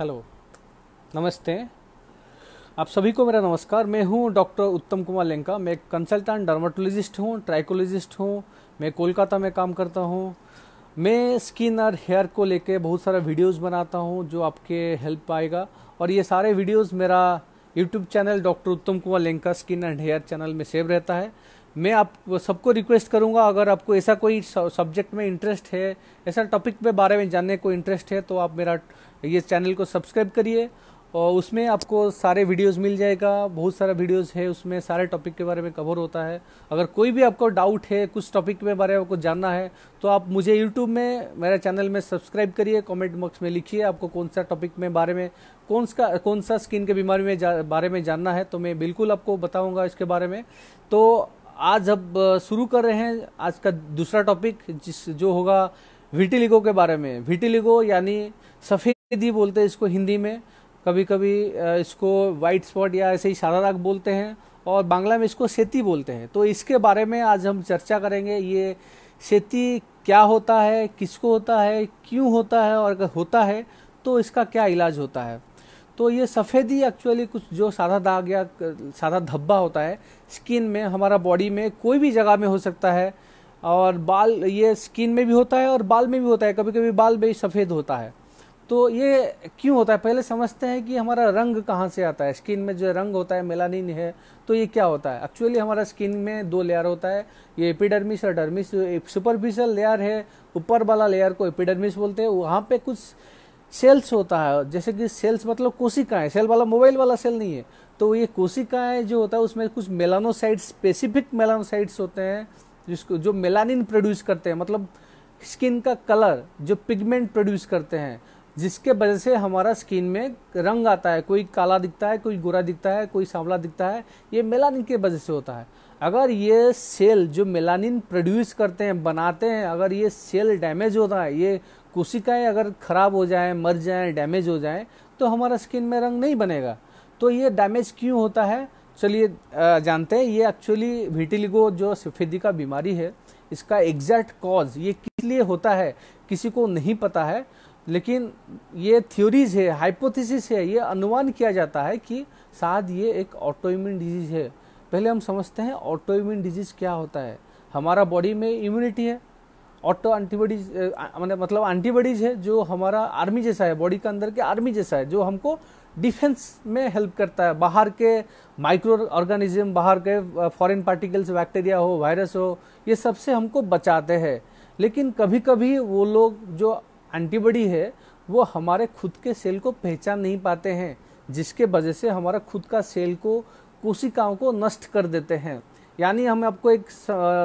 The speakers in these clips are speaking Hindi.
हेलो नमस्ते आप सभी को मेरा नमस्कार मैं हूं डॉक्टर उत्तम कुमार लेंका मैं एक कंसल्टेंट डर्माटोलॉजिस्ट हूं ट्राइकोलॉजिस्ट हूं मैं कोलकाता में काम करता हूं मैं स्किन और हेयर को लेके बहुत सारा वीडियोस बनाता हूं जो आपके हेल्प आएगा और ये सारे वीडियोस मेरा YouTube channel doctor Uttam Kumar Lenka skin and hair channel में सेव रहता है मैं आप सबको रिक्वेस्ट करूंगा अगर आपको ऐसा कोई सब्जेक्ट में इंटरेस्ट है ऐसा टॉपिक में बारे में जानने को इंटरेस्ट है तो आप मेरा ये चैनल को सब्सक्राइब करिए और उसमें आपको सारे वीडियोस मिल जाएगा बहुत सारा वीडियोस है उसमें सारे टॉपिक के बारे में कवर होता है अगर कोई भी आपको डाउट है कुछ टॉपिक के बारे में आपको जानना है तो आप मुझे यूट्यूब में मेरे चैनल में सब्सक्राइब करिए कमेंट बॉक्स में लिखिए आपको कौन सा टॉपिक में बारे में कौन सा कौन सा स्किन के बीमारी में जा, बारे में जानना है तो मैं बिल्कुल आपको बताऊँगा इसके बारे में तो आज अब शुरू कर रहे हैं आज का दूसरा टॉपिक जिस जो होगा विटिलिगो के बारे में विटिलिगो यानी सफ़ेद दी बोलते हैं इसको हिंदी में कभी कभी इसको वाइट स्पॉट या ऐसे ही सारा राग बोलते हैं और बांग्ला में इसको सेती बोलते हैं तो इसके बारे में आज हम चर्चा करेंगे ये सेती क्या होता है किसको होता है क्यों होता है और अगर होता है तो इसका क्या इलाज होता है तो ये सफ़ेदी एक्चुअली कुछ जो सादा दाग या सादा धब्बा होता है स्किन में हमारा बॉडी में कोई भी जगह में हो सकता है और बाल ये स्किन में भी होता है और बाल में भी होता है कभी कभी बाल में सफ़ेद होता है तो ये क्यों होता है पहले समझते हैं कि हमारा रंग कहाँ से आता है स्किन में जो रंग होता है मेलानिन है तो ये क्या होता है एक्चुअली हमारा स्किन में दो लेयर होता है ये एपिडर्मिस और डर्मिस सुपरफिशियल लेयर है ऊपर वाला लेयर को एपिडर्मिस बोलते हैं वहाँ पे कुछ सेल्स होता है जैसे कि सेल्स मतलब कोशिकाएं सेल वाला मोबाइल वाला सेल नहीं है तो ये कोशिकाएं जो होता है उसमें कुछ मेलानोसाइट्स स्पेसिफिक मेलानोसाइट्स होते हैं जिसको जो मेलानिन प्रोड्यूस करते हैं मतलब स्किन का कलर जो पिगमेंट प्रोड्यूस करते हैं जिसके वजह से हमारा स्किन में रंग आता है कोई काला दिखता है कोई गोरा दिखता है कोई सांवला दिखता है ये मेलानिन के वजह से होता है अगर ये सेल जो मेलानिन प्रोड्यूस करते हैं बनाते हैं अगर ये सेल डैमेज होता है ये कोशिकाएं अगर ख़राब हो जाएं मर जाएं डैमेज हो जाएं तो हमारा स्किन में रंग नहीं बनेगा तो ये डैमेज क्यों होता है चलिए जानते हैं ये एक्चुअली विटिलिगो जो सफेदी का बीमारी है इसका एग्जैक्ट कॉज ये किस लिए होता है किसी को नहीं पता है लेकिन ये थ्योरीज है हाइपोथेसिस है ये अनुमान किया जाता है कि शायद ये एक ऑटोइम्यून डिजीज है पहले हम समझते हैं ऑटोइम्यून डिजीज क्या होता है हमारा बॉडी में इम्यूनिटी है ऑटो एंटीबॉडीज मैंने मतलब एंटीबॉडीज मतलब है जो हमारा आर्मी जैसा है बॉडी के अंदर के आर्मी जैसा है जो हमको डिफेंस में हेल्प करता है बाहर के माइक्रो ऑर्गेनिज्म बाहर के फॉरेन पार्टिकल्स बैक्टीरिया हो वायरस हो ये सबसे हमको बचाते हैं लेकिन कभी कभी वो लोग जो एंटीबॉडी है वो हमारे खुद के सेल को पहचान नहीं पाते हैं जिसके वजह से हमारा खुद का सेल को कोशिकाओं को नष्ट कर देते हैं यानी हम आपको एक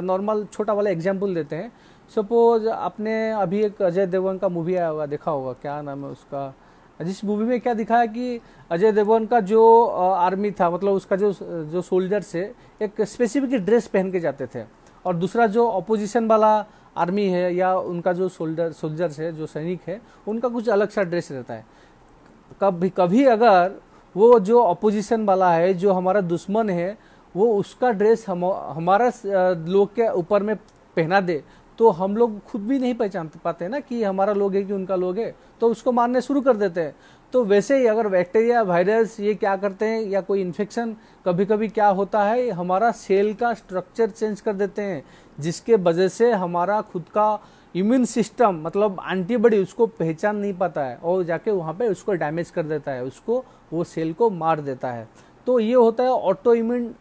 नॉर्मल छोटा वाला एग्जाम्पल देते हैं सपोज आपने अभी एक अजय देवगन का मूवी आया होगा देखा होगा क्या नाम है उसका जिस मूवी में क्या दिखाया कि अजय देवगन का जो आर्मी था मतलब उसका जो जो सोल्जर्स है एक स्पेसिफिक ड्रेस पहन के जाते थे और दूसरा जो अपोजिशन वाला आर्मी है या उनका जो सोल्डर सोल्जर्स है जो सैनिक है उनका कुछ अलग सा ड्रेस रहता है कभी कभी अगर वो जो अपोजिशन वाला है जो हमारा दुश्मन है वो उसका ड्रेस हम हमारा लोग के ऊपर में पहना दे तो हम लोग खुद भी नहीं पहचान पाते ना कि हमारा लोग है कि उनका लोग है तो उसको मानने शुरू कर देते हैं तो वैसे ही अगर बैक्टीरिया वायरस ये क्या करते हैं या कोई इन्फेक्शन कभी कभी क्या होता है हमारा सेल का स्ट्रक्चर चेंज कर देते हैं जिसके वजह से हमारा खुद का इम्यून सिस्टम मतलब एंटीबॉडी उसको पहचान नहीं पाता है और जाके वहाँ पे उसको डैमेज कर देता है उसको वो सेल को मार देता है तो ये होता है auto immune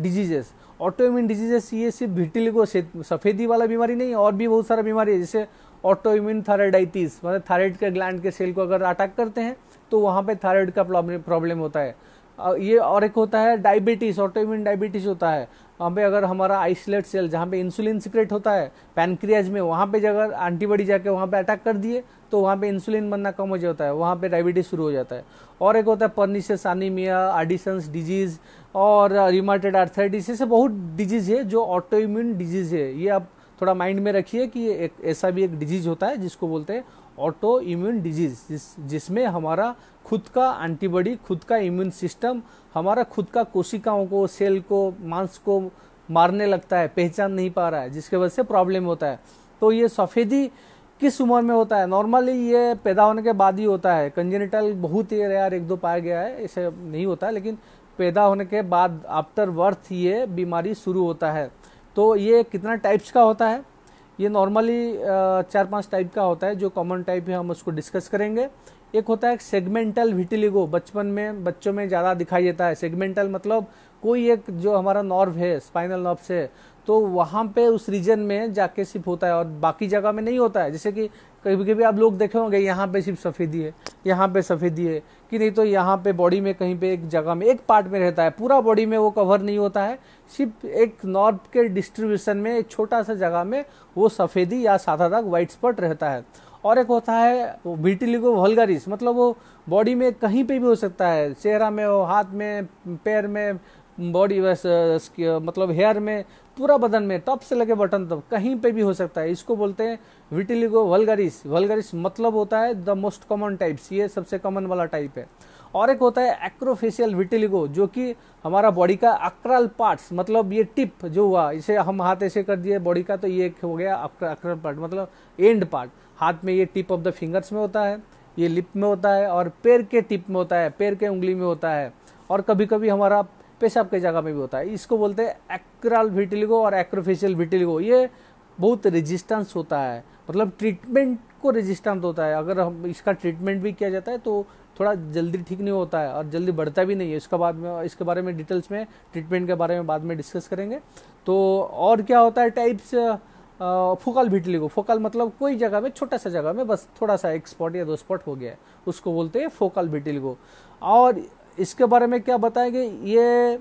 diseases auto immune diseases ये सिर्फ भिटिलिगो सफ़ेदी वाला बीमारी नहीं और भी बहुत सारा बीमारी है जैसे ऑटोइम्यून थायराइडाइटिस मतलब थायराइड के ग्लैंड के सेल को अगर अटैक करते हैं तो वहाँ पे थायराइड का प्रॉब्लम होता है ये और एक होता है डायबिटीज़ ऑटोइम्यून डायबिटीज़ होता है वहाँ पे अगर हमारा आइसोलेट सेल जहाँ पे इंसुलिन सिक्रेट होता है पैनक्रियाज में वहाँ पे जगह एंटीबॉडी जाके वहाँ पे अटैक कर दिए तो वहाँ पे इंसुलिन बनना कम हो जाता है वहाँ पे डायबिटीज़ शुरू हो जाता है और एक होता है पर्निशियस एनीमिया आडिसंस डिजीज़ और रिमाटेड आर्थराइटिस ऐसे बहुत डिजीज़ है जो ऑटोइम्यून डिजीज़ है ये आप थोड़ा माइंड में रखिए कि एक ऐसा भी एक डिजीज होता है जिसको बोलते हैं ऑटो इम्यून डिजीज जिस जिसमें हमारा खुद का एंटीबॉडी खुद का इम्यून सिस्टम हमारा खुद का कोशिकाओं को सेल को मांस को मारने लगता है पहचान नहीं पा रहा है जिसके वजह से प्रॉब्लम होता है तो ये सफ़ेदी किस उम्र में होता है नॉर्मली ये पैदा होने के बाद ही होता है कंजेनिटल बहुत ही रेयर एक दो पाया गया है ऐसे नहीं होता है, लेकिन पैदा होने के बाद आफ्टर बर्थ ये बीमारी शुरू होता है तो ये कितना टाइप्स का होता है ये नॉर्मली चार पांच टाइप का होता है जो कॉमन टाइप है हम उसको डिस्कस करेंगे एक होता है सेगमेंटल विटिलिगो बचपन में बच्चों में ज़्यादा दिखाई देता है सेगमेंटल मतलब कोई एक जो हमारा नॉर्व है स्पाइनल नॉर्व से तो वहाँ पे उस रीजन में जाके सिर्फ होता है और बाकी जगह में नहीं होता है जैसे कि कभी कभी आप लोग देखे होंगे यहाँ पे सिर्फ सफ़ेदी है यहाँ पे सफ़ेदी है कि नहीं तो यहाँ पे बॉडी में कहीं पे एक जगह में एक पार्ट में रहता है पूरा बॉडी में वो कवर नहीं होता है सिर्फ एक नॉर्थ के डिस्ट्रीब्यूशन में एक छोटा सा जगह में वो सफ़ेदी या साधा दाग वाइट स्पॉट रहता है और एक होता है विटिलिगो वल्गारिस मतलब वो बॉडी में कहीं पे भी हो सकता है चेहरा में हो हाथ में पैर में बॉडी uh, uh, मतलब हेयर में पूरा बदन में टॉप से लगे बटन तक कहीं पे भी हो सकता है इसको बोलते हैं विटिलिगो वलगरिस वलगरिस मतलब होता है द मोस्ट कॉमन टाइप्स ये सबसे कॉमन वाला टाइप है और एक होता है एक्रोफेशियल विटिलिगो जो कि हमारा बॉडी का अक्रल पार्ट्स मतलब ये टिप जो हुआ इसे हम हाथ ऐसे कर दिए बॉडी का तो ये हो गया अक्रल पार्ट मतलब एंड पार्ट हाथ में ये टिप ऑफ द फिंगर्स में होता है ये लिप में होता है और पैर के टिप में होता है पैर के उंगली में होता है और कभी कभी हमारा पेशाब की जगह में भी होता है इसको बोलते हैं एक्राल विटिलिगो और एक्रोफेशियल विटिलिगो ये बहुत रेजिस्टेंस होता है मतलब ट्रीटमेंट को रेजिस्टेंस होता है अगर हम इसका ट्रीटमेंट भी किया जाता है तो थोड़ा जल्दी ठीक नहीं होता है और जल्दी बढ़ता भी नहीं है इसका बाद में इसके बारे में डिटेल्स में ट्रीटमेंट के बारे में बाद में डिस्कस करेंगे तो और क्या होता है टाइप्स फोकल विटलिगो फोकल मतलब कोई जगह में छोटा सा जगह में बस थोड़ा सा एक स्पॉट या दो स्पॉट हो गया है उसको बोलते हैं फोकल विटलिगो और इसके बारे में क्या बताएंगे ये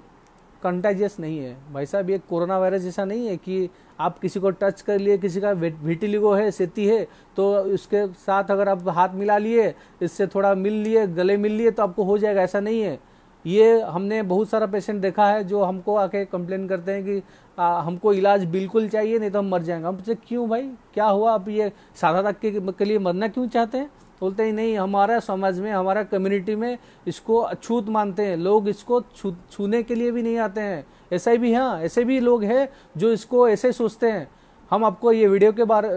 कंटेजियस नहीं है भाई साहब ये कोरोना वायरस जैसा नहीं है कि आप किसी को टच कर लिए किसी का विटिलिगो है सेती है तो उसके साथ अगर आप हाथ मिला लिए इससे थोड़ा मिल लिए गले मिल लिए तो आपको हो जाएगा ऐसा नहीं है ये हमने बहुत सारा पेशेंट देखा है जो हमको आके कंप्लेन करते हैं कि आ, हमको इलाज बिल्कुल चाहिए नहीं तो हम मर जाएंगे हमसे क्यों भाई क्या हुआ आप ये साधा तक के, के लिए मरना क्यों चाहते हैं बोलते ही नहीं हमारा समाज में हमारा कम्युनिटी में इसको अछूत मानते हैं लोग इसको छू छूने के लिए भी नहीं आते हैं ऐसे भी हाँ ऐसे भी लोग हैं जो इसको ऐसे सोचते हैं हम आपको ये वीडियो के बारे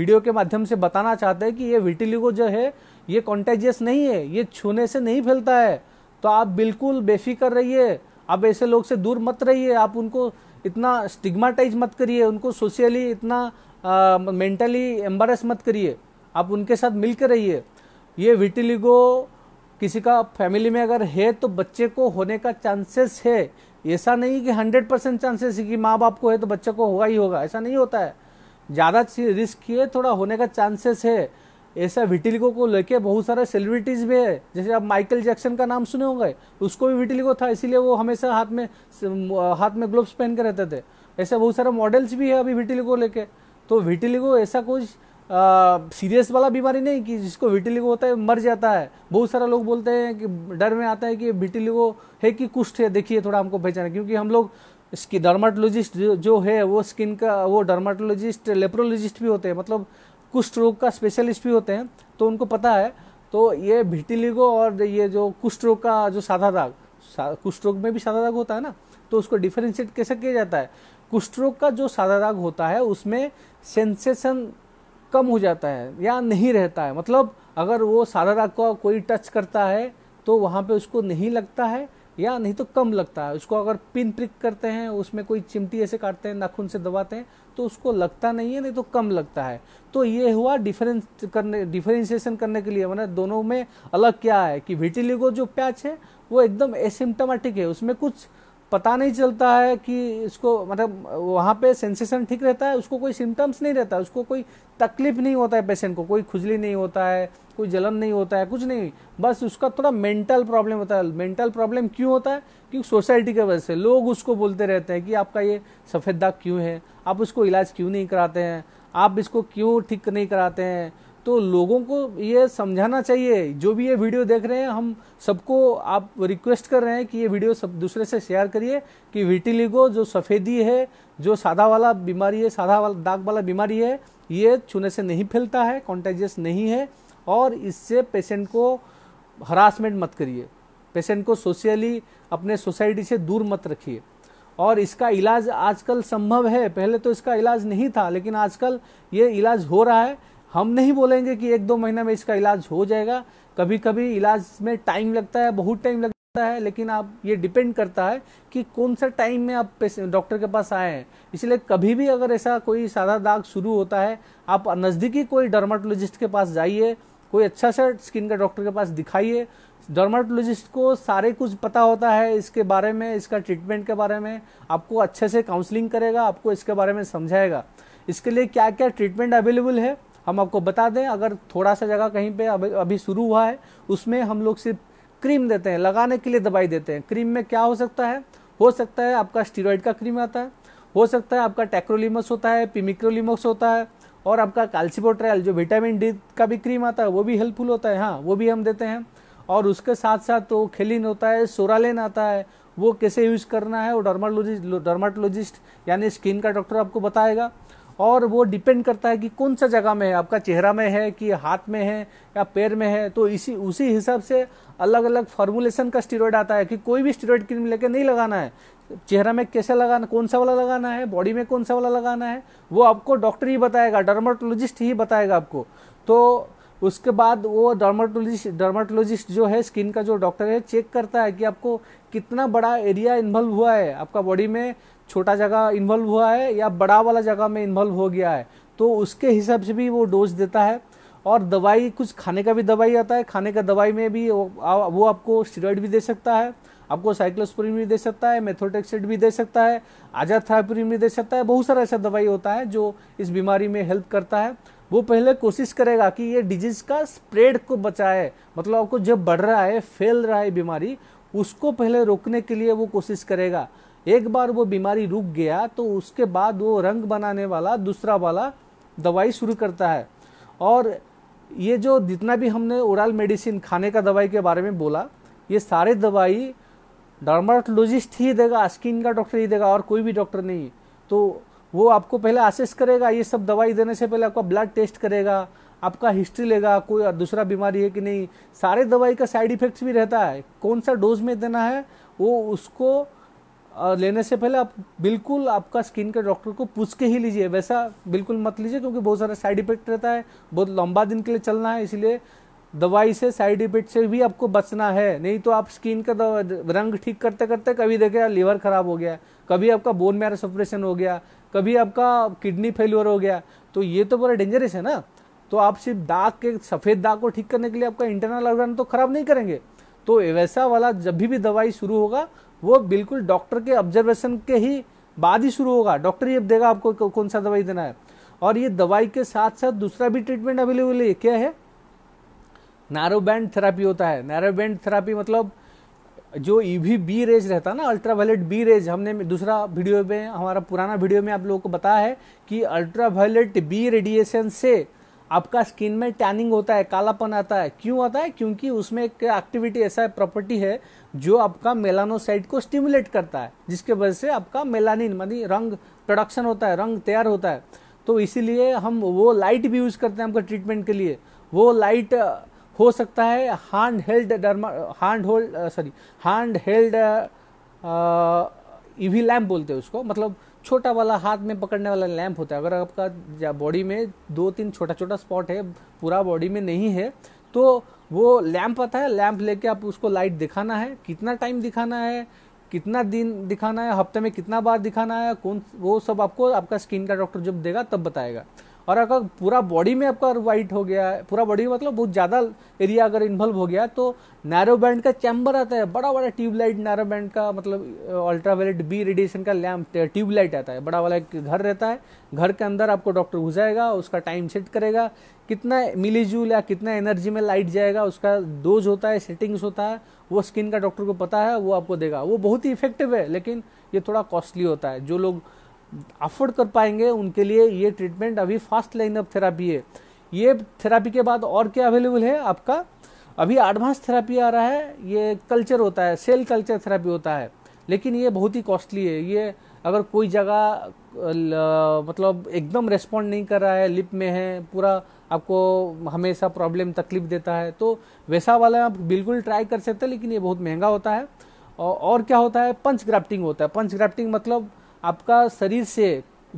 वीडियो के माध्यम से बताना चाहते हैं कि ये विटिलिगो जो है ये कॉन्टेजियस नहीं है ये छूने से नहीं फैलता है तो आप बिल्कुल बेफिक्र रहिए आप ऐसे लोग से दूर मत रहिए आप उनको इतना स्टिग्माटाइज मत करिए उनको सोशली इतना मेंटली एम्बरेस मत करिए आप उनके साथ मिल कर रहिए ये विटिलिगो किसी का फैमिली में अगर है तो बच्चे को होने का चांसेस है ऐसा नहीं कि हंड्रेड परसेंट चांसेस है कि माँ बाप को है तो बच्चे को होगा ही होगा ऐसा नहीं होता है ज़्यादा रिस्क है थोड़ा होने का चांसेस है ऐसा विटिलिगो को लेके बहुत सारे सेलिब्रिटीज़ भी है जैसे आप माइकल जैक्सन का नाम सुने होंगे उसको भी विटिलिगो था इसीलिए वो हमेशा हाथ में हाथ में ग्लोव्स पहन के रहते थे ऐसे बहुत सारे मॉडल्स भी है अभी विटिलिगो लेके तो विटिलिगो ऐसा कुछ सीरियस वाला बीमारी नहीं कि जिसको विटिलिगो होता है मर जाता है बहुत सारा लोग बोलते हैं कि डर में आता है कि विटिलिगो है कि कुष्ठ है देखिए थोड़ा हमको पहचाना क्योंकि हम लोग इसकी डर्माटोलॉजिस्ट जो है वो स्किन का वो डर्माटोलॉजिस्ट लेप्रोलॉजिस्ट भी होते हैं मतलब कुष्ठ रोग का स्पेशलिस्ट भी होते हैं तो उनको पता है तो ये भिटिलिगो और ये जो कुष्ठ रोग का जो सादा दाग कुष्ठ रोग में भी सादा दाग होता है ना तो उसको डिफ्रेंशिएट कैसे किया जाता है कुष्ठ रोग का जो सादा दाग होता है उसमें सेंसेशन कम हो जाता है या नहीं रहता है मतलब अगर वो सारा राग को कोई टच करता है तो वहाँ पे उसको नहीं लगता है या नहीं तो कम लगता है उसको अगर पिन प्रिक करते हैं उसमें कोई चिमटी ऐसे काटते हैं नाखून से दबाते हैं तो उसको लगता नहीं है नहीं तो कम लगता है तो ये हुआ डिफरेंस करने डिफरेंशिएशन करने के लिए मतलब दोनों में अलग क्या है कि विटिलिगो जो पैच है वो एकदम एसिम्टोमेटिक है उसमें कुछ पता नहीं चलता है कि इसको मतलब वहाँ पे सेंसेशन ठीक रहता है उसको कोई सिम्टम्स नहीं रहता उसको कोई तकलीफ नहीं होता है पेशेंट को कोई खुजली नहीं होता है कोई जलन नहीं होता है कुछ नहीं बस उसका थोड़ा मेंटल प्रॉब्लम होता है मेंटल प्रॉब्लम क्यों होता है क्योंकि सोसाइटी के वजह से लोग उसको बोलते रहते हैं कि आपका ये सफ़ेद दाग क्यों है आप उसको इलाज क्यों नहीं कराते हैं आप इसको क्यों ठीक नहीं कराते हैं तो लोगों को ये समझाना चाहिए जो भी ये वीडियो देख रहे हैं हम सबको आप रिक्वेस्ट कर रहे हैं कि ये वीडियो सब दूसरे से शेयर करिए कि विटिलिगो जो सफ़ेदी है जो सादा वाला बीमारी है सादा वाला दाग वाला बीमारी है ये छूने से नहीं फैलता है कॉन्टेजियस नहीं है और इससे पेशेंट को हरासमेंट मत करिए पेशेंट को सोशली अपने सोसाइटी से दूर मत रखिए और इसका इलाज आजकल संभव है पहले तो इसका इलाज नहीं था लेकिन आजकल ये इलाज हो रहा है हम नहीं बोलेंगे कि एक दो महीना में इसका इलाज हो जाएगा कभी कभी इलाज में टाइम लगता है बहुत टाइम लगता है लेकिन आप ये डिपेंड करता है कि कौन सा टाइम में आप डॉक्टर के पास आए हैं इसलिए कभी भी अगर ऐसा कोई सादा दाग शुरू होता है आप नज़दीकी कोई डर्माटोलॉजिस्ट के पास जाइए कोई अच्छा सा स्किन का डॉक्टर के पास दिखाइए डर्माटोलॉजिस्ट को सारे कुछ पता होता है इसके बारे में इसका ट्रीटमेंट के बारे में आपको अच्छे से काउंसलिंग करेगा आपको इसके बारे में समझाएगा इसके लिए क्या क्या ट्रीटमेंट अवेलेबल है हम आपको बता दें अगर थोड़ा सा जगह कहीं पे अभी अभी शुरू हुआ है उसमें हम लोग सिर्फ क्रीम देते हैं लगाने के लिए दवाई देते हैं क्रीम में क्या हो सकता है हो सकता है आपका स्टीरॉयड का क्रीम आता है हो सकता है आपका टेक्रोलिमस होता है पिमिक्रोलिमस होता है और आपका कैल्सिपोट्रायल जो विटामिन डी का भी क्रीम आता है वो भी हेल्पफुल होता है हाँ वो भी हम देते हैं और उसके साथ साथ वो खेलिन होता है सोरालेन आता है वो कैसे यूज़ करना है वो डर्माटोलॉजिस्ट डर्माटोलॉजिस्ट यानी स्किन का डॉक्टर आपको बताएगा और वो डिपेंड करता है कि कौन सा जगह में है आपका चेहरा में है कि हाथ में है या पैर में है तो इसी उसी हिसाब से अलग अलग फॉर्मुलेशन का स्टीरोयड आता है कि कोई भी स्टीरोयड क्रीम लेके नहीं लगाना है चेहरा में कैसे लगाना कौन सा वाला लगाना है बॉडी में कौन सा वाला लगाना है वो आपको डॉक्टर ही बताएगा डर्माटोलॉजिस्ट ही बताएगा आपको तो उसके बाद वो डर्माटोलॉजिस्ट डर्माटोलॉजिस्ट जो है स्किन का जो डॉक्टर है चेक करता है कि आपको कितना बड़ा एरिया इन्वॉल्व हुआ है आपका बॉडी में छोटा जगह इन्वॉल्व हुआ है या बड़ा वाला जगह में इन्वॉल्व हो गया है तो उसके हिसाब से भी वो डोज देता है और दवाई कुछ खाने का भी दवाई आता है खाने का दवाई में भी वो, आपको स्टेरॉइड भी दे सकता है आपको साइक्लोस्पोरिन भी दे सकता है मेथोटेक्सिड भी दे सकता है आजाथायप्रिन भी दे सकता है बहुत सारा ऐसा दवाई होता है जो इस बीमारी में हेल्प करता है वो पहले कोशिश करेगा कि ये डिजीज का स्प्रेड को बचाए मतलब आपको जब बढ़ रहा है फैल रहा है बीमारी उसको पहले रोकने के लिए वो कोशिश करेगा एक बार वो बीमारी रुक गया तो उसके बाद वो रंग बनाने वाला दूसरा वाला दवाई शुरू करता है और ये जो जितना भी हमने ओरल मेडिसिन खाने का दवाई के बारे में बोला ये सारे दवाई डर्माटोलॉजिस्ट ही देगा स्किन का डॉक्टर ही देगा और कोई भी डॉक्टर नहीं तो वो आपको पहले आसेस करेगा ये सब दवाई देने से पहले आपका ब्लड टेस्ट करेगा आपका हिस्ट्री लेगा कोई दूसरा बीमारी है कि नहीं सारे दवाई का साइड इफेक्ट्स भी रहता है कौन सा डोज में देना है वो उसको लेने से पहले आप बिल्कुल आपका स्किन के डॉक्टर को पूछ के ही लीजिए वैसा बिल्कुल मत लीजिए क्योंकि बहुत सारा साइड इफेक्ट रहता है बहुत लंबा दिन के लिए चलना है इसलिए दवाई से साइड इफेक्ट से भी आपको बचना है नहीं तो आप स्किन का रंग ठीक करते करते कभी देखे लीवर खराब हो गया कभी आपका बोन मैरो सप्रेशन हो गया कभी आपका किडनी फेल्यूर हो गया तो ये तो बड़ा डेंजरस है ना तो आप सिर्फ दाग के सफ़ेद दाग को ठीक करने के लिए आपका इंटरनल ऑर्गन तो खराब नहीं करेंगे तो वैसा वाला जब भी दवाई शुरू होगा वो बिल्कुल डॉक्टर के ऑब्जर्वेशन के ही बाद ही शुरू होगा डॉक्टर ही देगा आपको कौन सा दवाई देना है और ये दवाई के साथ साथ दूसरा भी ट्रीटमेंट अवेलेबल है क्या है नैरो बैंड थेरापी होता है नैरो बैंड थेरापी मतलब जो ई वी बी रेज रहता है ना अल्ट्रा वायलेट बी रेज हमने दूसरा वीडियो में हमारा पुराना वीडियो में आप लोगों को बताया है कि अल्ट्रा वायलेट बी रेडिएशन से आपका स्किन में टैनिंग होता है कालापन आता है क्यों आता है क्योंकि उसमें एक एक्टिविटी ऐसा प्रॉपर्टी है जो आपका मेलानोसाइट को स्टिमुलेट करता है जिसके वजह से आपका मेलानिन मानी रंग प्रोडक्शन होता है रंग तैयार होता है तो इसीलिए हम वो लाइट भी यूज़ करते हैं आपका ट्रीटमेंट के लिए वो लाइट हो सकता है hand held derma hand hold sorry hand held UV lamp बोलते हैं उसको मतलब छोटा वाला हाथ में पकड़ने वाला लैम्प होता है अगर आपका बॉडी में दो तीन छोटा छोटा स्पॉट है पूरा बॉडी में नहीं है तो वो लैम्प आता है लैम्प लेके आप उसको लाइट दिखाना है कितना टाइम दिखाना है कितना दिन दिखाना है हफ्ते में कितना बार दिखाना है कौन वो सब आपको आपका स्किन का डॉक्टर जब देगा तब बताएगा और अगर पूरा बॉडी में आपका वाइट हो गया है पूरा बॉडी मतलब बहुत ज़्यादा एरिया अगर इन्वॉल्व हो गया तो नैरो बैंड का चैम्बर आता है बड़ा बड़ा ट्यूबलाइट नैरो बैंड का मतलब अल्ट्रावायलेट बी रेडिएशन का लैम्प ट्यूबलाइट आता है बड़ा वाला एक घर रहता है घर के अंदर आपको डॉक्टर घुसाएगा उसका टाइम सेट करेगा कितना मिली जूल या कितना एनर्जी में लाइट जाएगा उसका डोज होता है सेटिंग्स होता है वो स्किन का डॉक्टर को पता है वो आपको देगा वो बहुत ही इफेक्टिव है लेकिन ये थोड़ा कॉस्टली होता है जो लोग अफोर्ड कर पाएंगे उनके लिए ये ट्रीटमेंट अभी फास्ट लाइन अप थेरापी है ये थेरापी के बाद और क्या अवेलेबल है आपका अभी एडवांस थेरापी आ रहा है ये कल्चर होता है सेल कल्चर थेरापी होता है लेकिन ये बहुत ही कॉस्टली है ये अगर कोई जगह मतलब एकदम रेस्पॉन्ड नहीं कर रहा है लिप में है पूरा आपको हमेशा प्रॉब्लम तकलीफ देता है तो वैसा वाला आप बिल्कुल ट्राई कर सकते हैं लेकिन ये बहुत महंगा होता है और क्या होता है पंच ग्राफ्टिंग होता है पंच ग्राफ्टिंग मतलब आपका शरीर से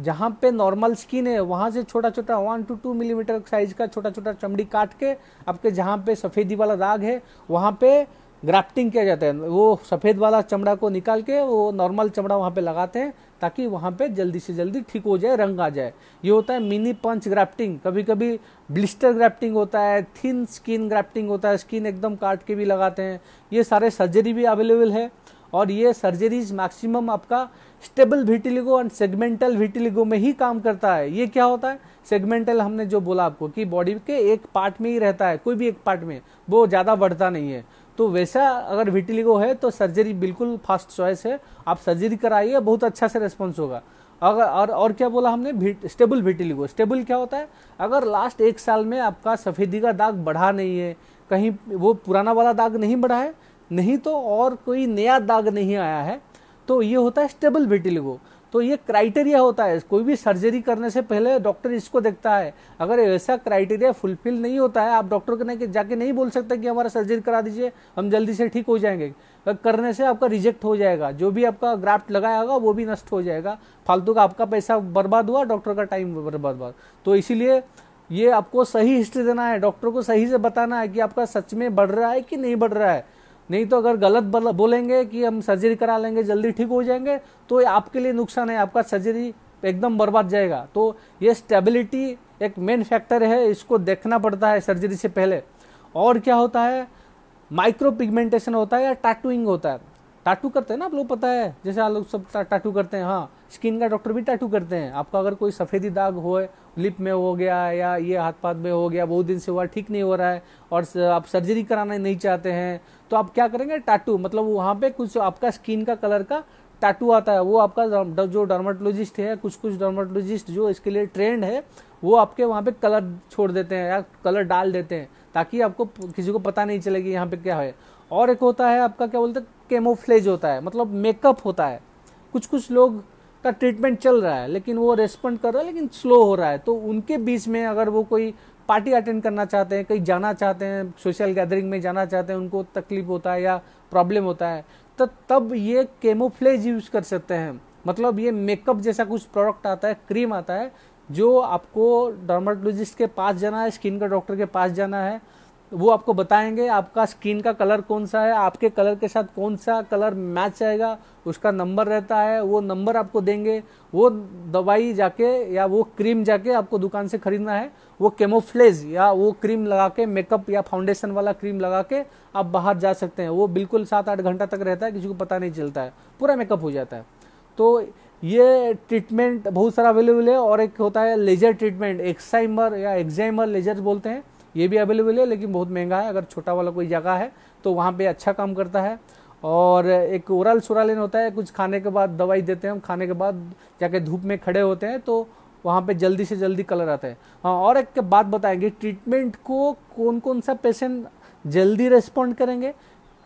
जहाँ पे नॉर्मल स्किन है वहाँ से छोटा छोटा one two two millimetre size का छोटा छोटा चमड़ी काट के आपके जहाँ पे सफ़ेदी वाला दाग है वहाँ पे ग्राफ्टिंग किया जाता है वो सफ़ेद वाला चमड़ा को निकाल के वो नॉर्मल चमड़ा वहाँ पे लगाते हैं ताकि वहाँ पे जल्दी से जल्दी ठीक हो जाए रंग आ जाए ये होता है मिनी पंच ग्राफ्टिंग कभी कभी ब्लिस्टर ग्राफ्टिंग होता है थिन स्किन ग्राफ्टिंग होता है स्किन एकदम काट के भी लगाते हैं ये सारे सर्जरी भी अवेलेबल है और ये सर्जरीज मैक्सिमम आपका stable vitiligo and segmental vitiligo में ही काम करता है ये क्या होता है सेगमेंटल हमने जो बोला आपको कि बॉडी के एक पार्ट में ही रहता है कोई भी एक पार्ट में वो ज़्यादा बढ़ता नहीं है तो वैसा अगर विटिलिगो है तो सर्जरी बिल्कुल फास्ट चॉइस है आप सर्जरी कराइए बहुत अच्छा से रिस्पॉन्स होगा अगर और और क्या बोला हमने भीट, स्टेबल विटिलिगो स्टेबल क्या होता है अगर लास्ट एक साल में आपका सफ़ेदी का दाग बढ़ा नहीं है कहीं वो पुराना वाला दाग नहीं बढ़ा है नहीं तो और कोई नया दाग नहीं आया है तो ये होता है स्टेबल विटिलिगो तो ये क्राइटेरिया होता है कोई भी सर्जरी करने से पहले डॉक्टर इसको देखता है अगर ऐसा क्राइटेरिया फुलफिल नहीं होता है आप डॉक्टर के जाके नहीं बोल सकते कि हमारा सर्जरी करा दीजिए हम जल्दी से ठीक हो जाएंगे करने से आपका रिजेक्ट हो जाएगा जो भी आपका ग्राफ्ट लगाया होगा वो भी नष्ट हो जाएगा फालतू का आपका पैसा बर्बाद हुआ डॉक्टर का टाइम बर्बाद हुआ तो इसीलिए ये आपको सही हिस्ट्री देना है डॉक्टर को सही से बताना है कि आपका सच में बढ़ रहा है कि नहीं बढ़ रहा है नहीं तो अगर गलत बोलेंगे कि हम सर्जरी करा लेंगे जल्दी ठीक हो जाएंगे तो आपके लिए नुकसान है आपका सर्जरी एकदम बर्बाद जाएगा तो ये स्टेबिलिटी एक मेन फैक्टर है इसको देखना पड़ता है सर्जरी से पहले और क्या होता है माइक्रो पिगमेंटेशन होता है या टैटूइंग होता है टाटू करते हैं ना आप लोग पता है जैसे आप लोग सब टाटू करते हैं हाँ स्किन का डॉक्टर भी टाटू करते हैं आपका अगर कोई सफ़ेदी दाग हो लिप में हो गया या ये हाथ पाथ में हो गया बहुत दिन से हुआ ठीक नहीं हो रहा है और आप सर्जरी कराना नहीं चाहते हैं तो आप क्या करेंगे टाटू मतलब वहाँ पे कुछ आपका स्किन का कलर का टाटू आता है वो आपका जो डर्माटोलॉजिस्ट है कुछ कुछ डर्माटोलॉजिस्ट जो इसके लिए ट्रेंड है वो आपके वहाँ पे कलर छोड़ देते हैं या कलर डाल देते हैं ताकि आपको किसी को पता नहीं चले कि यहाँ पे क्या है और एक होता है आपका क्या बोलते हैं केमोफ्लेज होता है मतलब मेकअप होता है कुछ कुछ लोग का ट्रीटमेंट चल रहा है लेकिन वो रेस्पॉन्ड कर रहा है लेकिन स्लो हो रहा है तो उनके बीच में अगर वो कोई पार्टी अटेंड करना चाहते हैं कहीं जाना चाहते हैं सोशल गैदरिंग में जाना चाहते हैं उनको तकलीफ होता है या प्रॉब्लम होता है तो तब ये केमोफ्लेज यूज कर सकते हैं मतलब ये मेकअप जैसा कुछ प्रोडक्ट आता है क्रीम आता है जो आपको डर्माटोलॉजिस्ट के पास जाना है स्किन का डॉक्टर के पास जाना है वो आपको बताएंगे आपका स्किन का कलर कौन सा है आपके कलर के साथ कौन सा कलर मैच आएगा उसका नंबर रहता है वो नंबर आपको देंगे वो दवाई जाके या वो क्रीम जाके आपको दुकान से खरीदना है वो केमोफ्लेज या वो क्रीम लगा के मेकअप या फाउंडेशन वाला क्रीम लगा के आप बाहर जा सकते हैं वो बिल्कुल सात आठ घंटा तक रहता है किसी को पता नहीं चलता है पूरा मेकअप हो जाता है तो ये ट्रीटमेंट बहुत सारा अवेलेबल है और एक होता है लेजर ट्रीटमेंट एक्साइमर या एक्जाइमर लेजर बोलते हैं ये भी अवेलेबल है लेकिन बहुत महंगा है अगर छोटा वाला कोई जगह है तो वहाँ पर अच्छा काम करता है और एक ओरल सुरालिन होता है कुछ खाने के बाद दवाई देते हैं हम खाने के बाद जाके धूप में खड़े होते हैं तो वहाँ पे जल्दी से जल्दी कलर आता है हाँ और एक बात बताएंगे ट्रीटमेंट को कौन कौन सा पेशेंट जल्दी रेस्पॉन्ड करेंगे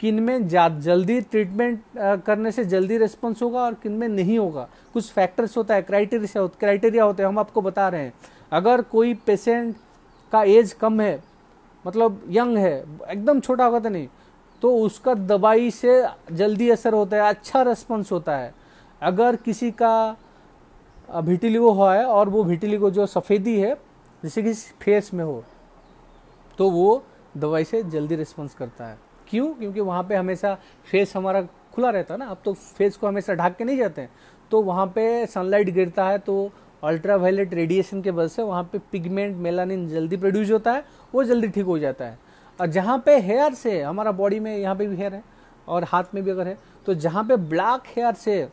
किन में जल्दी ट्रीटमेंट करने से जल्दी रेस्पॉन्स होगा और किन में नहीं होगा कुछ फैक्टर्स होता है क्राइटेरिया क्राइटेरिया होते हैं हम आपको बता रहे हैं अगर कोई पेशेंट का एज कम है मतलब यंग है एकदम छोटा होगा तो नहीं तो उसका दवाई से जल्दी असर होता है अच्छा रेस्पॉन्स होता है अगर किसी का भिटिलिगो हुआ है और वो भिटिलिगो जो सफ़ेदी है जैसे कि फेस में हो तो वो दवाई से जल्दी रिस्पॉन्स करता है क्यों क्योंकि वहाँ पे हमेशा फेस हमारा खुला रहता है ना अब तो फेस को हमेशा ढाक के नहीं जाते हैं तो वहाँ पे सनलाइट गिरता है तो अल्ट्रावायलेट रेडिएशन के वजह से वहाँ पे पिगमेंट मेलानिन जल्दी प्रोड्यूस होता है वो जल्दी ठीक हो जाता है और जहाँ पे हेयर से हमारा बॉडी में यहाँ पे भी हेयर है और हाथ में भी अगर है तो जहाँ पे ब्लैक हेयर से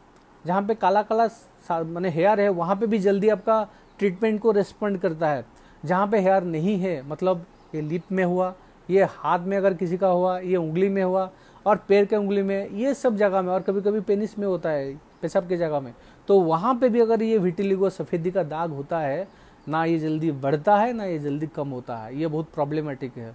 जहाँ पे काला काला मैंने हेयर है वहाँ पे भी जल्दी आपका ट्रीटमेंट को रिस्पॉन्ड करता है जहाँ पे हेयर नहीं है मतलब ये लिप में हुआ ये हाथ में अगर किसी का हुआ ये उंगली में हुआ और पैर के उंगली में ये सब जगह में और कभी कभी पेनिस में होता है पेशाब की जगह में तो वहाँ पे भी अगर ये विटिलिगो सफ़ेदी का दाग होता है ना ये जल्दी बढ़ता है ना ये जल्दी कम होता है ये बहुत प्रॉब्लमेटिक है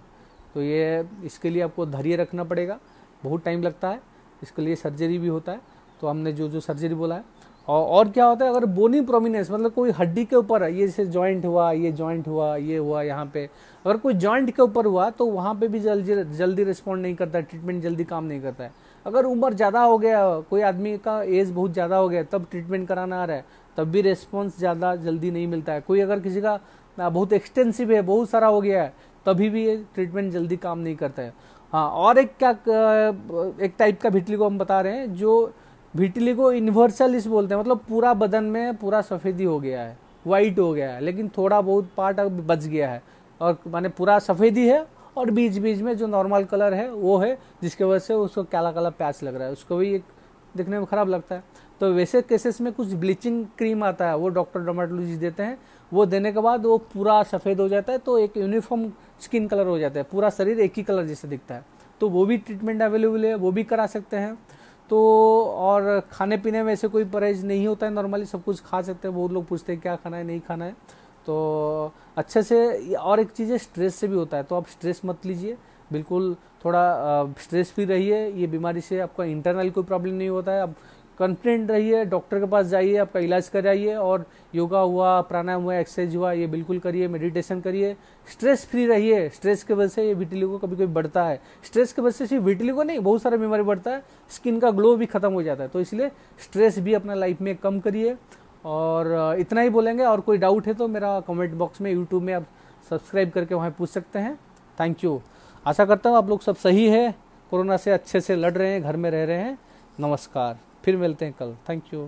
तो ये इसके लिए आपको धैर्य रखना पड़ेगा बहुत टाइम लगता है इसके लिए सर्जरी भी होता है तो हमने जो जो सर्जरी बोला है और और क्या होता है अगर बोनी प्रोमिनेंस मतलब कोई हड्डी के ऊपर ये जैसे जॉइंट हुआ ये जॉइंट हुआ ये हुआ यहाँ पे अगर कोई जॉइंट के ऊपर हुआ तो वहाँ पे भी जल्दी जल्दी रिस्पॉन्ड नहीं करता ट्रीटमेंट जल्दी काम नहीं करता है अगर उम्र ज़्यादा हो गया कोई आदमी का एज बहुत ज़्यादा हो गया तब ट्रीटमेंट कराना आ रहा है तब भी रेस्पॉन्स ज़्यादा जल्दी नहीं मिलता है कोई अगर किसी का बहुत एक्सटेंसिव है बहुत सारा हो गया है तभी भी ये ट्रीटमेंट जल्दी काम नहीं करता है हाँ और एक क्या एक टाइप का को हम बता रहे हैं जो विटिलिगो इस बोलते हैं मतलब पूरा बदन में पूरा सफ़ेदी हो गया है वाइट हो गया है लेकिन थोड़ा बहुत पार्ट अब बच गया है और माने पूरा सफ़ेदी है और बीच बीच में जो नॉर्मल कलर है वो है जिसके वजह से उसको काला काला पैच लग रहा है उसको भी एक दिखने में ख़राब लगता है तो वैसे केसेस में कुछ ब्लीचिंग क्रीम आता है वो डॉक्टर डोमाटोलॉजिस्ट देते हैं वो देने के बाद वो पूरा सफ़ेद हो जाता है तो एक यूनिफॉर्म स्किन कलर हो जाता है पूरा शरीर एक ही कलर जैसे दिखता है तो वो भी ट्रीटमेंट अवेलेबल है वो भी करा सकते हैं तो और खाने पीने में ऐसे कोई परहेज नहीं होता है नॉर्मली सब कुछ खा सकते हैं बहुत लोग पूछते हैं क्या खाना है नहीं खाना है तो अच्छे से और एक चीज़ है स्ट्रेस से भी होता है तो आप स्ट्रेस मत लीजिए बिल्कुल थोड़ा स्ट्रेस फ्री रहिए ये बीमारी से आपका इंटरनल कोई प्रॉब्लम नहीं होता है आप कंफिडेंट रहिए डॉक्टर के पास जाइए आपका इलाज कराइए और योगा हुआ प्राणायाम हुआ एक्सरसाइज हुआ ये बिल्कुल करिए मेडिटेशन करिए स्ट्रेस फ्री रहिए स्ट्रेस की वजह से ये को कभी कभी बढ़ता है स्ट्रेस की वजह से सिर्फ को नहीं बहुत सारा बीमारी बढ़ता है स्किन का ग्लो भी खत्म हो जाता है तो इसलिए स्ट्रेस भी अपना लाइफ में कम करिए और इतना ही बोलेंगे और कोई डाउट है तो मेरा कमेंट बॉक्स में यूट्यूब में आप सब्सक्राइब करके वहाँ पूछ सकते हैं थैंक यू आशा करता हूँ आप लोग सब सही है कोरोना से अच्छे से लड़ रहे हैं घर में रह रहे हैं नमस्कार फिर मिलते हैं कल थैंक यू